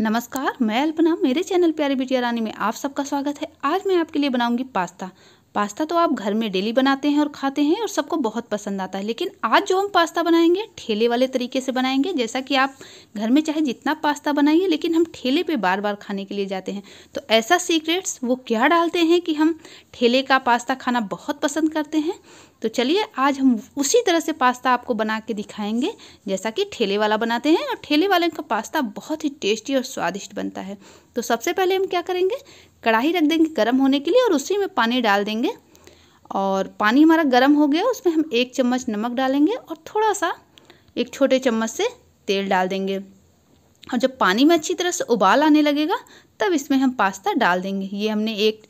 नमस्कार मैं अल्पना मेरे चैनल प्यारी बिटिया रानी में आप सबका स्वागत है आज मैं आपके लिए बनाऊंगी पास्ता पास्ता तो आप घर में डेली बनाते हैं और खाते हैं और सबको बहुत पसंद आता है लेकिन आज जो हम पास्ता बनाएंगे ठेले वाले तरीके से बनाएंगे जैसा कि आप घर में चाहे जितना पास्ता बनाइए लेकिन हम ठेले पे बार बार खाने के लिए जाते हैं तो ऐसा सीक्रेट्स वो क्या डालते हैं कि हम ठेले का पास्ता खाना बहुत पसंद करते हैं तो चलिए आज हम उसी तरह से पास्ता आपको बना के दिखाएंगे जैसा कि ठेले वाला बनाते हैं और ठेले वाले का पास्ता बहुत ही टेस्टी और स्वादिष्ट बनता है तो सबसे पहले हम क्या करेंगे कढ़ाई रख देंगे गर्म होने के लिए और उसी में पानी डाल देंगे और पानी हमारा गर्म हो गया उसमें हम एक चम्मच नमक डालेंगे और थोड़ा सा एक छोटे चम्मच से तेल डाल देंगे और जब पानी में अच्छी तरह से उबाल आने लगेगा तब इसमें हम पास्ता डाल देंगे ये हमने एक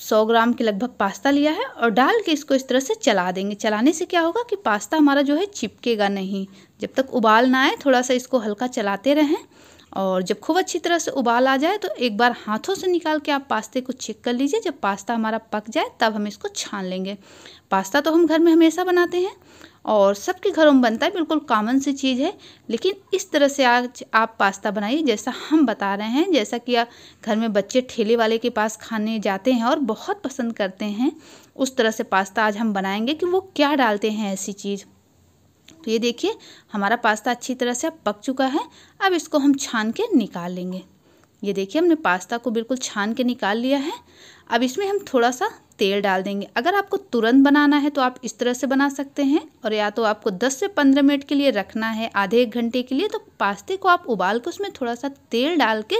सौ ग्राम के लगभग पास्ता लिया है और डाल के इसको इस तरह से चला देंगे चलाने से क्या होगा कि पास्ता हमारा जो है चिपकेगा नहीं जब तक उबाल ना आए थोड़ा सा इसको हल्का चलाते रहें और जब खूब अच्छी तरह से उबाल आ जाए तो एक बार हाथों से निकाल के आप पास्ते को चेक कर लीजिए जब पास्ता हमारा पक जाए तब हम इसको छान लेंगे पास्ता तो हम घर में हमेशा बनाते हैं और सबके घरों में बनता है बिल्कुल कॉमन सी चीज़ है लेकिन इस तरह से आज आप पास्ता बनाइए जैसा हम बता रहे हैं जैसा कि घर में बच्चे ठेले वाले के पास खाने जाते हैं और बहुत पसंद करते हैं उस तरह से पास्ता आज हम बनाएंगे कि वो क्या डालते हैं ऐसी चीज़ तो ये देखिए हमारा पास्ता अच्छी तरह से अब पक चुका है अब इसको हम छान के निकाल लेंगे ये देखिए हमने पास्ता को बिल्कुल छान के निकाल लिया है अब इसमें हम थोड़ा सा तेल डाल देंगे अगर आपको तुरंत बनाना है तो आप इस तरह से बना सकते हैं और या तो आपको 10 से 15 मिनट के लिए रखना है आधे एक घंटे के लिए तो पास्ते को आप उबाल के उसमें थोड़ा सा तेल डाल के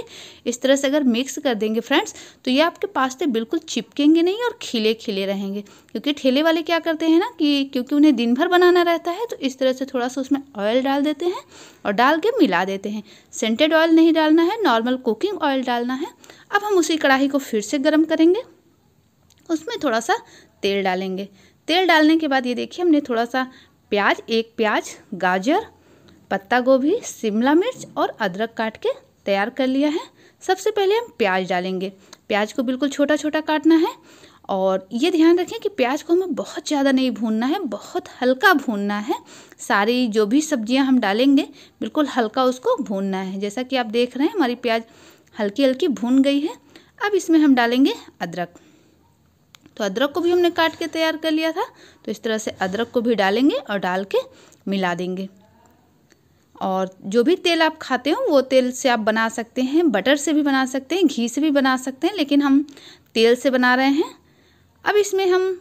इस तरह से अगर मिक्स कर देंगे फ्रेंड्स तो ये आपके पास्ते बिल्कुल चिपकेंगे नहीं और खिले खिले रहेंगे क्योंकि ठेले वाले क्या करते हैं ना कि क्योंकि उन्हें दिन भर बनाना रहता है तो इस तरह से थोड़ा सा उसमें ऑयल डाल देते हैं और डाल के मिला देते हैं सेंटेड ऑयल नहीं डालना है नॉर्मल कुकिंग ऑयल डालना है अब हम उसी कढ़ाई को फिर से गर्म करेंगे उसमें थोड़ा सा तेल डालेंगे तेल डालने के बाद ये देखिए हमने थोड़ा सा प्याज एक प्याज गाजर पत्ता गोभी शिमला मिर्च और अदरक काट के तैयार कर लिया है सबसे पहले हम प्याज डालेंगे प्याज को बिल्कुल छोटा छोटा काटना है और ये ध्यान रखें कि प्याज को हमें बहुत ज़्यादा नहीं भूनना है बहुत हल्का भूनना है सारी जो भी सब्जियां हम डालेंगे बिल्कुल हल्का उसको भूनना है जैसा कि आप देख रहे हैं हमारी प्याज हल्की हल्की भून गई है अब इसमें हम डालेंगे अदरक तो अदरक को भी हमने काट के तैयार कर लिया था तो इस तरह से अदरक को भी डालेंगे और डाल के मिला देंगे और जो भी तेल आप खाते हो वो तेल से आप बना सकते हैं बटर से भी बना सकते हैं घी से भी बना सकते हैं लेकिन हम तेल से बना रहे हैं अब इसमें हम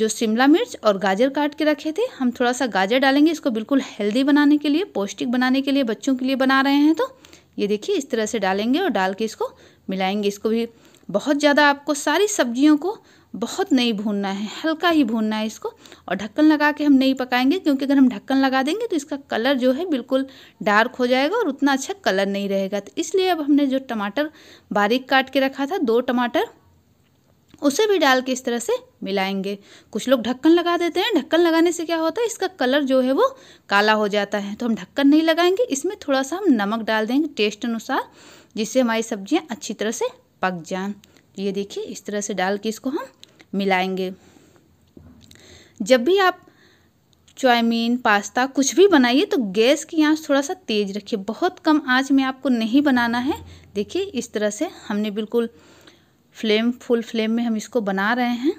जो शिमला मिर्च और गाजर काट के रखे थे हम थोड़ा सा गाजर डालेंगे इसको बिल्कुल हेल्दी बनाने के लिए पौष्टिक बनाने के लिए बच्चों के लिए बना रहे हैं तो ये देखिए इस तरह से डालेंगे और डाल के इसको मिलाएंगे इसको भी बहुत ज़्यादा आपको सारी सब्जियों को बहुत नहीं भूनना है हल्का ही भूनना है इसको और ढक्कन लगा के हम नहीं पकाएंगे क्योंकि अगर हम ढक्कन लगा देंगे तो इसका कलर जो है बिल्कुल डार्क हो जाएगा और उतना अच्छा कलर नहीं रहेगा तो इसलिए अब हमने जो टमाटर बारीक काट के रखा था दो टमाटर उसे भी डाल के इस तरह से मिलाएंगे कुछ लोग ढक्कन लगा देते हैं ढक्कन लगाने से क्या होता है इसका कलर जो है वो काला हो जाता है तो हम ढक्कन नहीं लगाएंगे इसमें थोड़ा सा हम नमक डाल देंगे टेस्ट अनुसार जिससे हमारी सब्जियां अच्छी तरह से पक जाएं तो ये देखिए इस तरह से डाल के इसको हम मिलाएंगे जब भी आप चाउमीन पास्ता कुछ भी बनाइए तो गैस की आंच थोड़ा सा तेज़ रखिए बहुत कम आंच में आपको नहीं बनाना है देखिए इस तरह से हमने बिल्कुल फ्लेम फुल फ्लेम में हम इसको बना रहे हैं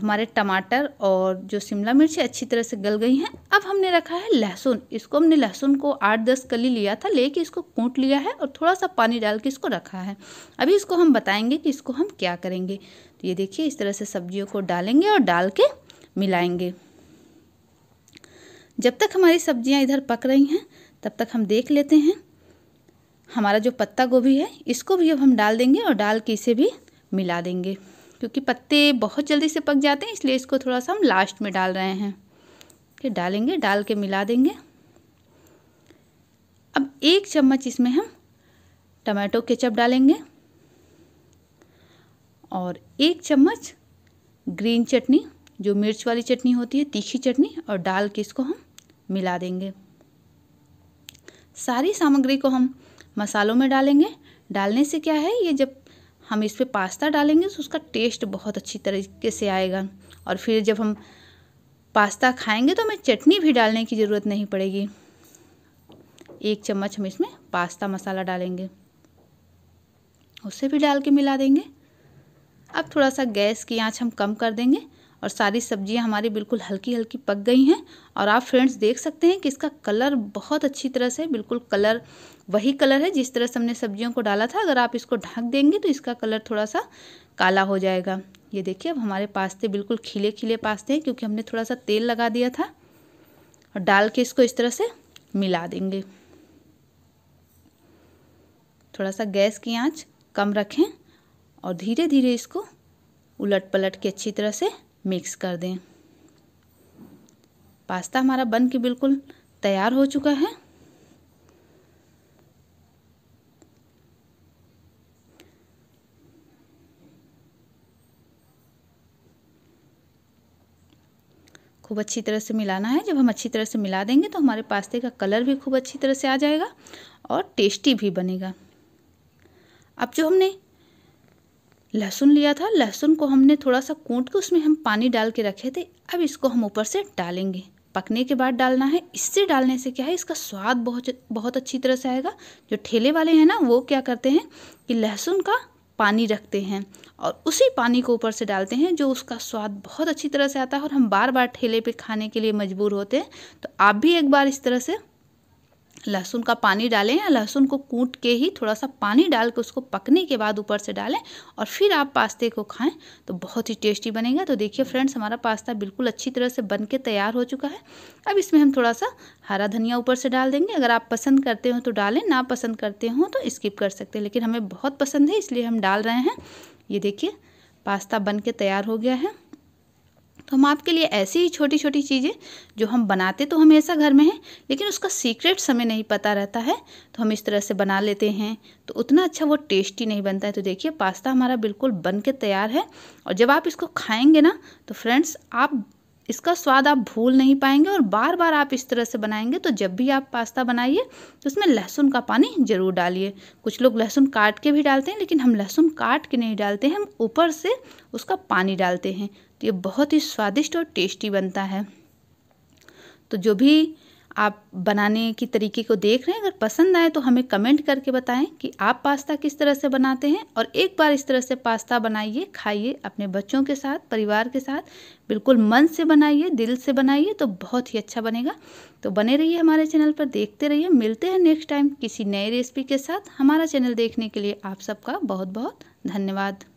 हमारे टमाटर और जो शिमला मिर्च है अच्छी तरह से गल गई हैं अब हमने रखा है लहसुन इसको हमने लहसुन को आठ दस कली लिया था लेके इसको कूट लिया है और थोड़ा सा पानी डाल के इसको रखा है अभी इसको हम बताएंगे कि इसको हम क्या करेंगे तो ये देखिए इस तरह से सब्जियों को डालेंगे और डाल के मिलाएंगे जब तक हमारी सब्जियां इधर पक रही हैं तब तक हम देख लेते हैं हमारा जो पत्ता गोभी है इसको भी अब हम डाल देंगे और डाल के इसे भी मिला देंगे क्योंकि पत्ते बहुत जल्दी से पक जाते हैं इसलिए इसको थोड़ा सा हम लास्ट में डाल रहे हैं कि डालेंगे डाल के मिला देंगे अब एक चम्मच इसमें हम टमाटो केचप डालेंगे और एक चम्मच ग्रीन चटनी जो मिर्च वाली चटनी होती है तीखी चटनी और डाल के इसको हम मिला देंगे सारी सामग्री को हम मसालों में डालेंगे डालने से क्या है ये जब हम इस पर पास्ता डालेंगे तो उसका टेस्ट बहुत अच्छी तरीके से आएगा और फिर जब हम पास्ता खाएंगे तो हमें चटनी भी डालने की ज़रूरत नहीं पड़ेगी एक चम्मच हम इसमें पास्ता मसाला डालेंगे उसे भी डाल के मिला देंगे अब थोड़ा सा गैस की आँच हम कम कर देंगे और सारी सब्जियां हमारी बिल्कुल हल्की हल्की पक गई हैं और आप फ्रेंड्स देख सकते हैं कि इसका कलर बहुत अच्छी तरह से बिल्कुल कलर वही कलर है जिस तरह से हमने सब्जियों को डाला था अगर आप इसको ढक देंगे तो इसका कलर थोड़ा सा काला हो जाएगा ये देखिए अब हमारे पास्ते बिल्कुल खिले खिले पास्ते हैं क्योंकि हमने थोड़ा सा तेल लगा दिया था और डाल के इसको इस तरह से मिला देंगे थोड़ा सा गैस की आँच कम रखें और धीरे धीरे इसको उलट पलट के अच्छी तरह से मिक्स कर दें पास्ता हमारा बन के बिल्कुल तैयार हो चुका है खूब अच्छी तरह से मिलाना है जब हम अच्छी तरह से मिला देंगे तो हमारे पास्ते का कलर भी खूब अच्छी तरह से आ जाएगा और टेस्टी भी बनेगा अब जो हमने लहसुन लिया था लहसुन को हमने थोड़ा सा कूट के उसमें हम पानी डाल के रखे थे अब इसको हम ऊपर से डालेंगे पकने के बाद डालना है इससे डालने से क्या है इसका स्वाद बहुत बहुत अच्छी तरह से आएगा जो ठेले वाले हैं ना वो क्या करते हैं कि लहसुन का पानी रखते हैं और उसी पानी को ऊपर से डालते हैं जो उसका स्वाद बहुत अच्छी तरह से आता है और हम बार बार ठेले पे खाने के लिए मजबूर होते हैं तो आप भी एक बार इस तरह से लहसुन का पानी डालें या लहसुन को कूट के ही थोड़ा सा पानी डाल के उसको पकने के बाद ऊपर से डालें और फिर आप पास्ते को खाएं तो बहुत ही टेस्टी बनेगा तो देखिए फ्रेंड्स हमारा पास्ता बिल्कुल अच्छी तरह से बन के तैयार हो चुका है अब इसमें हम थोड़ा सा हरा धनिया ऊपर से डाल देंगे अगर आप पसंद करते हो तो डालें ना पसंद करते हो तो स्किप कर सकते हैं लेकिन हमें बहुत पसंद है इसलिए हम डाल रहे हैं ये देखिए पास्ता बन के तैयार हो गया है तो हम आपके लिए ऐसी ही छोटी छोटी चीज़ें जो हम बनाते तो हमेशा घर में हैं लेकिन उसका सीक्रेट्स हमें नहीं पता रहता है तो हम इस तरह से बना लेते हैं तो उतना अच्छा वो टेस्टी नहीं बनता है तो देखिए पास्ता हमारा बिल्कुल बन के तैयार है और जब आप इसको खाएँगे ना तो फ्रेंड्स आप इसका स्वाद आप भूल नहीं पाएंगे और बार बार आप इस तरह से बनाएंगे तो जब भी आप पास्ता बनाइए तो उसमें लहसुन का पानी ज़रूर डालिए कुछ लोग लहसुन काट के भी डालते हैं लेकिन हम लहसुन काट के नहीं डालते हैं हम ऊपर से उसका पानी डालते हैं तो ये बहुत ही स्वादिष्ट और टेस्टी बनता है तो जो भी आप बनाने की तरीके को देख रहे हैं अगर पसंद आए तो हमें कमेंट करके बताएं कि आप पास्ता किस तरह से बनाते हैं और एक बार इस तरह से पास्ता बनाइए खाइए अपने बच्चों के साथ परिवार के साथ बिल्कुल मन से बनाइए दिल से बनाइए तो बहुत ही अच्छा बनेगा तो बने रहिए हमारे चैनल पर देखते रहिए मिलते हैं नेक्स्ट टाइम किसी नए रेसिपी के साथ हमारा चैनल देखने के लिए आप सबका बहुत बहुत धन्यवाद